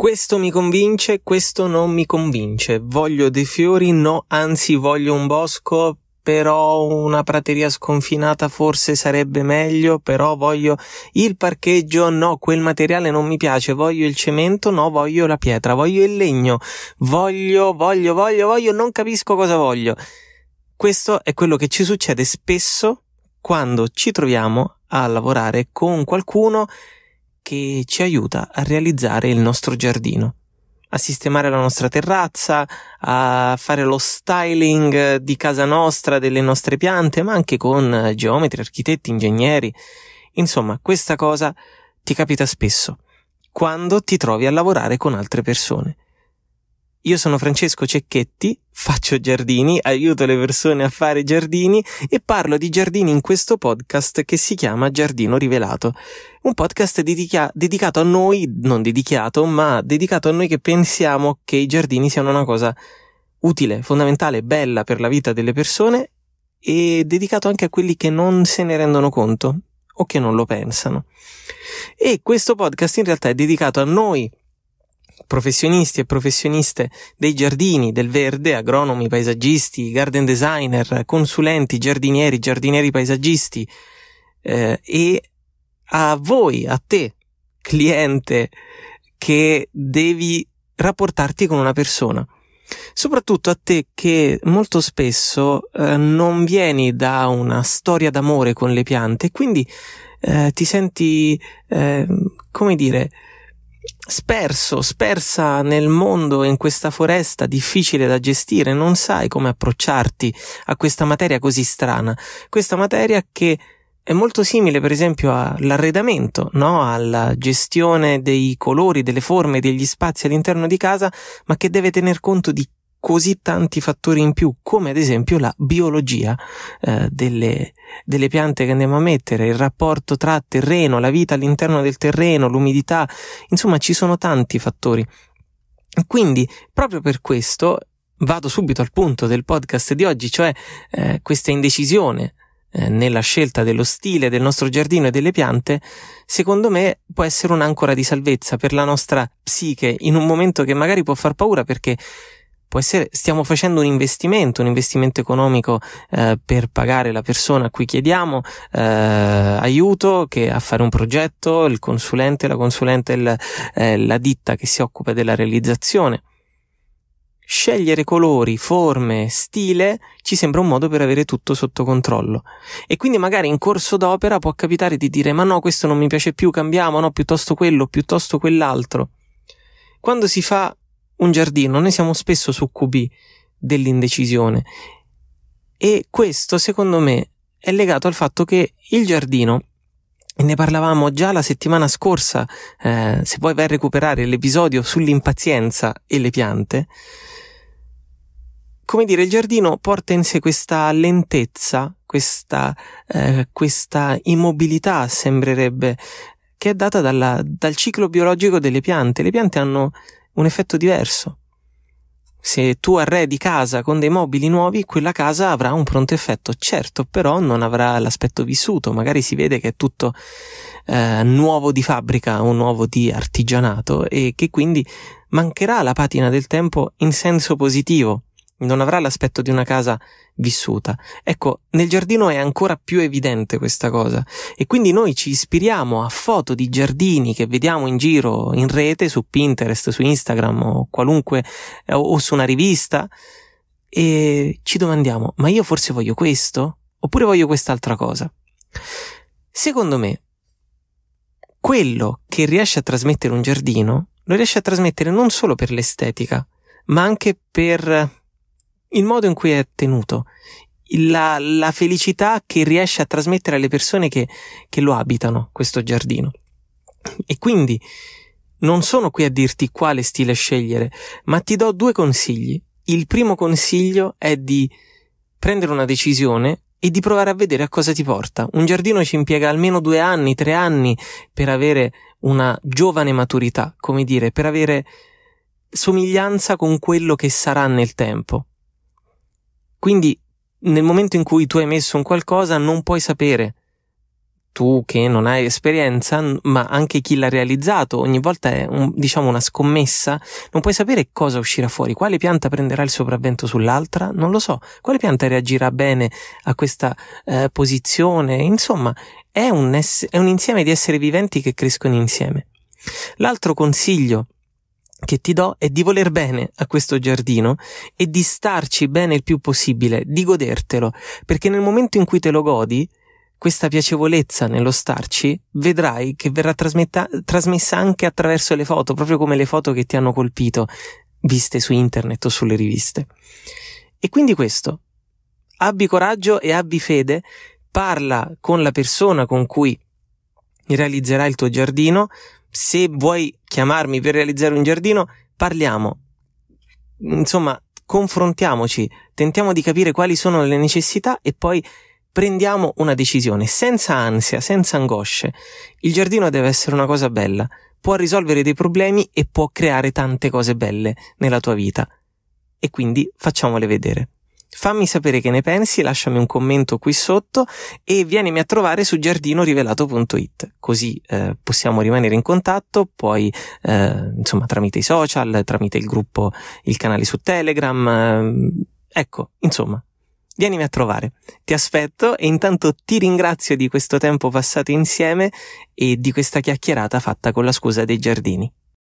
Questo mi convince, questo non mi convince. Voglio dei fiori, no, anzi voglio un bosco, però una prateria sconfinata forse sarebbe meglio, però voglio il parcheggio, no, quel materiale non mi piace, voglio il cemento, no, voglio la pietra, voglio il legno, voglio, voglio, voglio, voglio, non capisco cosa voglio. Questo è quello che ci succede spesso quando ci troviamo a lavorare con qualcuno che ci aiuta a realizzare il nostro giardino, a sistemare la nostra terrazza, a fare lo styling di casa nostra, delle nostre piante, ma anche con geometri, architetti, ingegneri. Insomma, questa cosa ti capita spesso, quando ti trovi a lavorare con altre persone. Io sono Francesco Cecchetti, faccio giardini, aiuto le persone a fare giardini e parlo di giardini in questo podcast che si chiama Giardino Rivelato. Un podcast dedica- dedicato a noi, non dedicato, ma dedicato a noi che pensiamo che i giardini siano una cosa utile, fondamentale, bella per la vita delle persone e dedicato anche a quelli che non se ne rendono conto o che non lo pensano. E questo podcast in realtà è dedicato a noi professionisti e professioniste dei giardini, del verde, agronomi, paesaggisti, garden designer, consulenti, giardinieri, giardinieri paesaggisti eh, e a voi, a te, cliente, che devi rapportarti con una persona. Soprattutto a te che molto spesso eh, non vieni da una storia d'amore con le piante, e quindi eh, ti senti, eh, come dire, sperso, spersa nel mondo, in questa foresta difficile da gestire, non sai come approcciarti a questa materia così strana, questa materia che è molto simile per esempio all'arredamento, no? alla gestione dei colori, delle forme, degli spazi all'interno di casa, ma che deve tener conto di così tanti fattori in più, come ad esempio la biologia eh, delle, delle, piante che andiamo a mettere, il rapporto tra terreno, la vita all'interno del terreno, l'umidità, insomma ci sono tanti fattori. Quindi, proprio per questo, vado subito al punto del podcast di oggi, cioè eh, questa indecisione eh, nella scelta dello stile del nostro giardino e delle piante, secondo me può essere un'ancora di salvezza per la nostra psiche in un momento che magari può far paura perché può essere stiamo facendo un investimento, un investimento economico eh, per pagare la persona a cui chiediamo eh, aiuto che a fare un progetto, il consulente, la consulente, il, eh, la ditta che si occupa della realizzazione. Scegliere colori, forme, stile ci sembra un modo per avere tutto sotto controllo. E quindi magari in corso d'opera può capitare di dire ma no, questo non mi piace più, cambiamo, no, piuttosto quello, piuttosto quell'altro. Quando si fa un giardino, noi siamo spesso succubi dell'indecisione e questo secondo me è legato al fatto che il giardino ne parlavamo già la settimana scorsa, eh, se poi vai a recuperare l'episodio sull'impazienza e le piante, come dire, il giardino porta in sé questa lentezza, questa, eh, questa immobilità, sembrerebbe, che è data dalla, dal ciclo biologico delle piante. Le piante hanno un effetto diverso. Se tu arredi casa con dei mobili nuovi, quella casa avrà un pronto effetto, certo, però non avrà l'aspetto vissuto, magari si vede che è tutto eh, nuovo di fabbrica o nuovo di artigianato e che quindi mancherà la patina del tempo in senso positivo, non avrà l'aspetto di una casa vissuta. Ecco, nel giardino è ancora più evidente questa cosa e quindi noi ci ispiriamo a foto di giardini che vediamo in giro in rete, su Pinterest, su Instagram o qualunque eh, o su una rivista e ci domandiamo, ma io forse voglio questo? Oppure voglio quest'altra cosa? Secondo me, quello che riesce a trasmettere un giardino lo riesce a trasmettere non solo per l'estetica, ma anche per il modo in cui è tenuto, la, la felicità che riesce a trasmettere alle persone che, che lo abitano, questo giardino. E quindi non sono qui a dirti quale stile scegliere, ma ti do due consigli. Il primo consiglio è di prendere una decisione e di provare a vedere a cosa ti porta. Un giardino ci impiega almeno due anni, tre anni per avere una giovane maturità, come dire, per avere somiglianza con quello che sarà nel tempo. Quindi nel momento in cui tu hai messo un qualcosa non puoi sapere. Tu che non hai esperienza, ma anche chi l'ha realizzato, ogni volta è un, diciamo una scommessa, non puoi sapere cosa uscirà fuori, quale pianta prenderà il sopravvento sull'altra, non lo so, quale pianta reagirà bene a questa eh, posizione, insomma è un, ess- è un insieme di esseri viventi che crescono insieme. L'altro consiglio che ti do è di voler bene a questo giardino e di starci bene il più possibile, di godertelo, perché nel momento in cui te lo godi, questa piacevolezza nello starci vedrai che verrà trasmessa anche attraverso le foto, proprio come le foto che ti hanno colpito, viste su internet o sulle riviste. E quindi questo, abbi coraggio e abbi fede, parla con la persona con cui realizzerai il tuo giardino, se vuoi chiamarmi per realizzare un giardino, parliamo. Insomma, confrontiamoci, tentiamo di capire quali sono le necessità e poi prendiamo una decisione, senza ansia, senza angosce. Il giardino deve essere una cosa bella, può risolvere dei problemi e può creare tante cose belle nella tua vita. E quindi facciamole vedere. Fammi sapere che ne pensi, lasciami un commento qui sotto e vienimi a trovare su giardinorivelato.it, così eh, possiamo rimanere in contatto, poi eh, insomma tramite i social, tramite il gruppo, il canale su Telegram, eh, ecco, insomma, vienimi a trovare. Ti aspetto e intanto ti ringrazio di questo tempo passato insieme e di questa chiacchierata fatta con la scusa dei giardini.